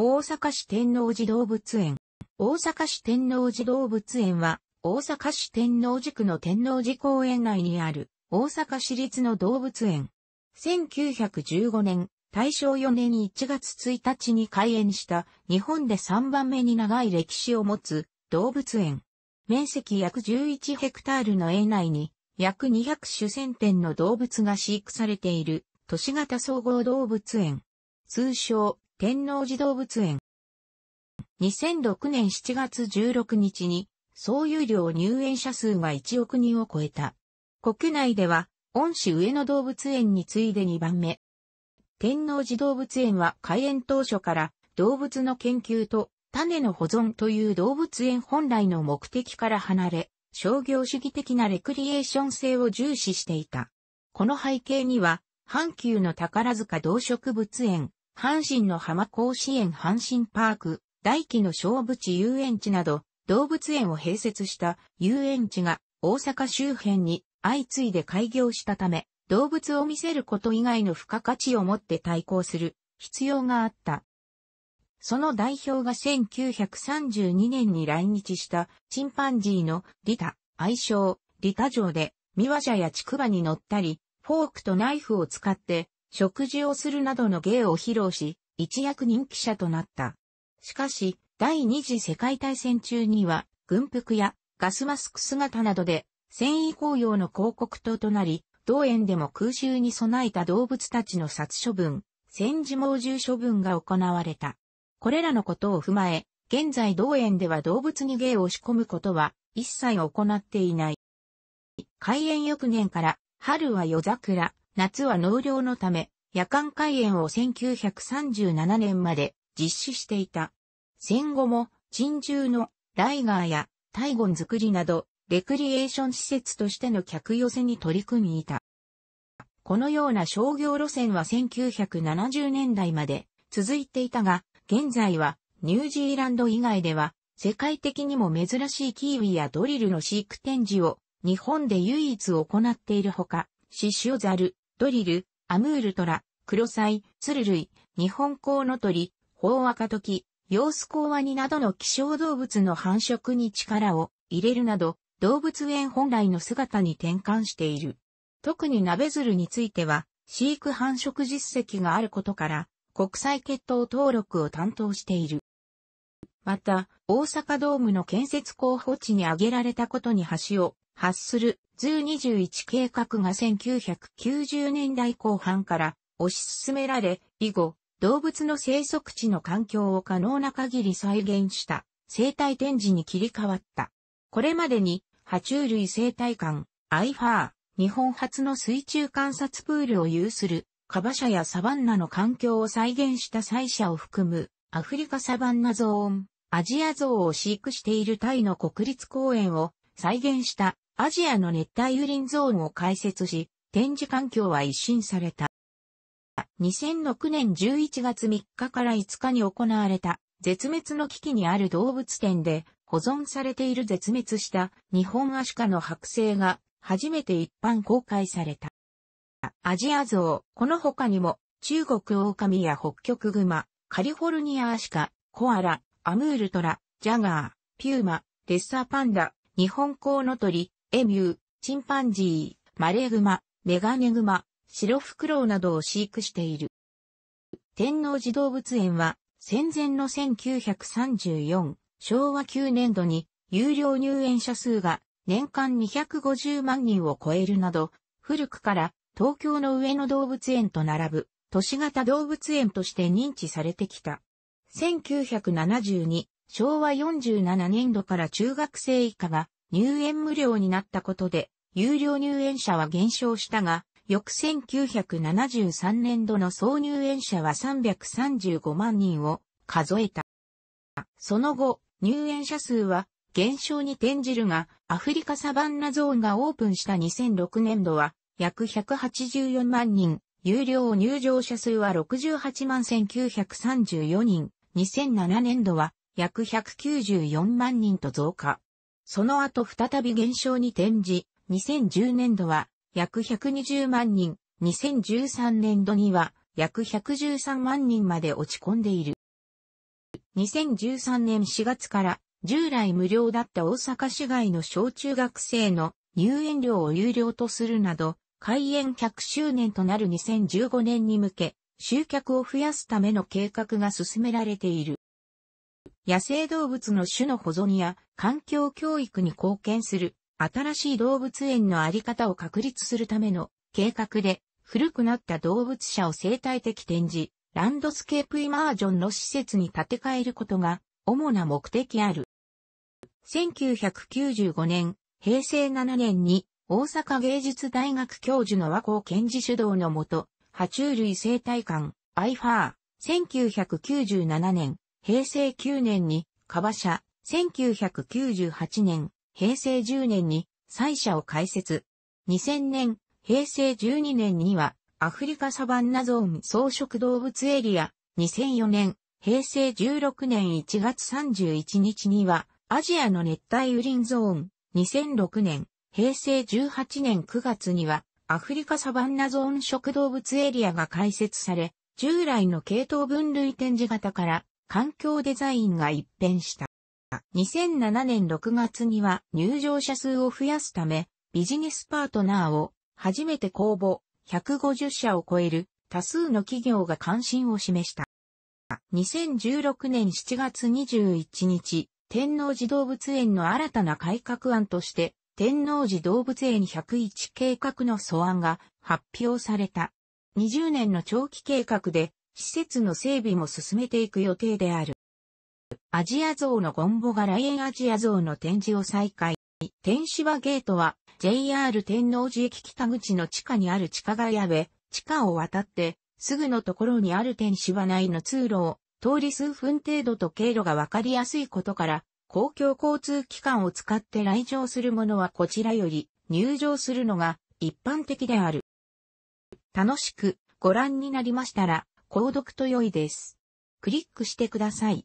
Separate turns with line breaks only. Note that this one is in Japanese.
大阪市天王寺動物園。大阪市天王寺動物園は、大阪市天王寺区の天王寺公園内にある、大阪市立の動物園。1915年、大正4年1月1日に開園した日本で3番目に長い歴史を持つ動物園。面積約11ヘクタールの園内に約200種1000点の動物が飼育されている都市型総合動物園。通称天王寺動物園。2006年7月16日に、総有料入園者数が1億人を超えた。国内では、恩師上野動物園に次いで2番目。天王寺動物園は開園当初から動物の研究と種の保存という動物園本来の目的から離れ、商業主義的なレクリエーション性を重視していた。この背景には、阪急の宝塚動植物園、阪神の浜甲子園阪神パーク、大気の小淵遊園地など、動物園を併設した遊園地が大阪周辺に相次いで開業したため、動物を見せること以外の付加価値を持って対抗する必要があった。その代表が1932年に来日したチンパンジーのリタ、愛称、リタ城で、ミワジャやチクバに乗ったり、フォークとナイフを使って食事をするなどの芸を披露し、一躍人気者となった。しかし、第二次世界大戦中には、軍服やガスマスク姿などで、繊維工用の広告塔となり、同園でも空襲に備えた動物たちの殺処分、戦時猛獣処分が行われた。これらのことを踏まえ、現在同園では動物に芸を仕込むことは一切行っていない。開園翌年から、春は夜桜、夏は農業のため、夜間開園を1937年まで実施していた。戦後も、珍獣のライガーやタイゴン作りなど、レクリエーション施設としての客寄せに取り組みいた。このような商業路線は1970年代まで続いていたが、現在はニュージーランド以外では世界的にも珍しいキーウィやドリルの飼育展示を日本で唯一行っているほか、シシオザル、ドリル、アムールトラ、クロサイ、ツル類、日本コウノトリ、ホウアカトキ、ヨウスコウワニなどの希少動物の繁殖に力を入れるなど、動物園本来の姿に転換している。特にナベズルについては、飼育繁殖実績があることから、国際血統登録を担当している。また、大阪ドームの建設候補地に挙げられたことに橋を発する図21計画が1990年代後半から推し進められ、以後、動物の生息地の環境を可能な限り再現した生態展示に切り替わった。これまでに、爬虫類生態館、アイファー、日本初の水中観察プールを有する、カバシャやサバンナの環境を再現した採者を含む、アフリカサバンナゾーン、アジアゾウを飼育しているタイの国立公園を再現したアジアの熱帯雨林ゾーンを開設し、展示環境は一新された。2006年11月3日から5日に行われた絶滅の危機にある動物展で保存されている絶滅した日本アシカの剥製が初めて一般公開された。アジアゾウ、この他にも中国狼や北極熊、カリフォルニアアシカ、コアラ、アムールトラ、ジャガー、ピューマ、レッサーパンダ、日本コウノトリ、エミュー、チンパンジー、マレーグマ、メガネグマ、シロフクロウなどを飼育している。天王寺動物園は戦前の1934、昭和9年度に有料入園者数が年間250万人を超えるなど、古くから東京の上野動物園と並ぶ都市型動物園として認知されてきた。1972、昭和47年度から中学生以下が入園無料になったことで、有料入園者は減少したが、翌1973年度の総入園者は335万人を数えた。その後、入園者数は減少に転じるが、アフリカサバンナゾーンがオープンした2006年度は、約184万人、有料入場者数は68万1934人、2007年度は約194万人と増加。その後再び減少に転じ、2010年度は約120万人、2013年度には約113万人まで落ち込んでいる。2013年4月から従来無料だった大阪市外の小中学生の入園料を有料とするなど、開園100周年となる2015年に向け、集客を増やすための計画が進められている。野生動物の種の保存や環境教育に貢献する新しい動物園のあり方を確立するための計画で古くなった動物舎を生態的展示、ランドスケープイマージョンの施設に建て替えることが主な目的ある。1995年、平成7年に大阪芸術大学教授の和光健治主導のもと、爬虫類生態館、IFAR、1997年、平成9年に、カバ社、1998年、平成10年に、祭社を開設。2000年、平成12年には、アフリカサバンナゾーン草食動物エリア、2004年、平成16年1月31日には、アジアの熱帯雨林ゾーン、2006年、平成18年9月には、アフリカサバンナゾーン食動物エリアが開設され、従来の系統分類展示型から環境デザインが一変した。2007年6月には入場者数を増やすため、ビジネスパートナーを初めて公募150社を超える多数の企業が関心を示した。2016年7月21日、天王寺動物園の新たな改革案として、天王寺動物園101計画の素案が発表された。20年の長期計画で施設の整備も進めていく予定である。アジア像のゴンボが来園アジア像の展示を再開。天芝ゲートは JR 天王寺駅北口の地下にある地下街部、地下を渡ってすぐのところにある天芝内の通路を通り数分程度と経路がわかりやすいことから公共交通機関を使って来場する者はこちらより入場するのが一般的である。楽しくご覧になりましたら購読と良いです。クリックしてください。